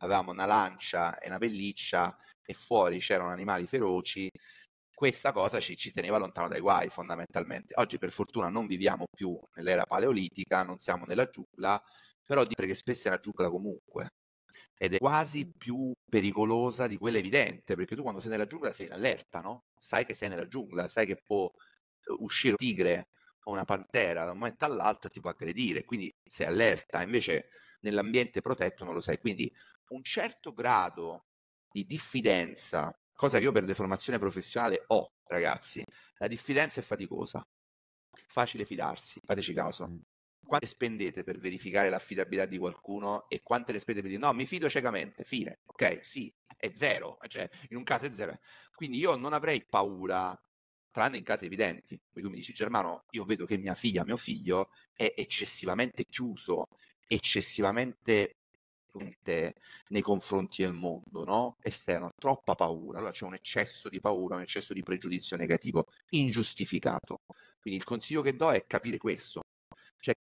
avevamo una lancia e una pelliccia e fuori c'erano animali feroci, questa cosa ci, ci, teneva lontano dai guai fondamentalmente. Oggi per fortuna non viviamo più nell'era paleolitica, non siamo nella giungla, però dire che spesso è una giungla comunque ed è quasi più pericolosa di quella evidente, perché tu quando sei nella giungla sei in allerta, no? Sai che sei nella giungla, sai che può eh, uscire un tigre o una pantera da un momento all'altro e ti può aggredire, quindi sei allerta, invece nell'ambiente protetto non lo sai. Quindi un certo grado di diffidenza, cosa che io per deformazione professionale ho, ragazzi, la diffidenza è faticosa, facile fidarsi, fateci caso. Quante spendete per verificare l'affidabilità di qualcuno e quante le spendete per dire no, mi fido ciecamente, fine, ok, sì, è zero, cioè in un caso è zero. Quindi io non avrei paura tranne in casi evidenti. Poi tu mi dici, Germano, io vedo che mia figlia, mio figlio è eccessivamente chiuso, eccessivamente nei confronti del mondo no? esterno, troppa paura, allora c'è un eccesso di paura, un eccesso di pregiudizio negativo ingiustificato. Quindi il consiglio che do è capire questo, cioè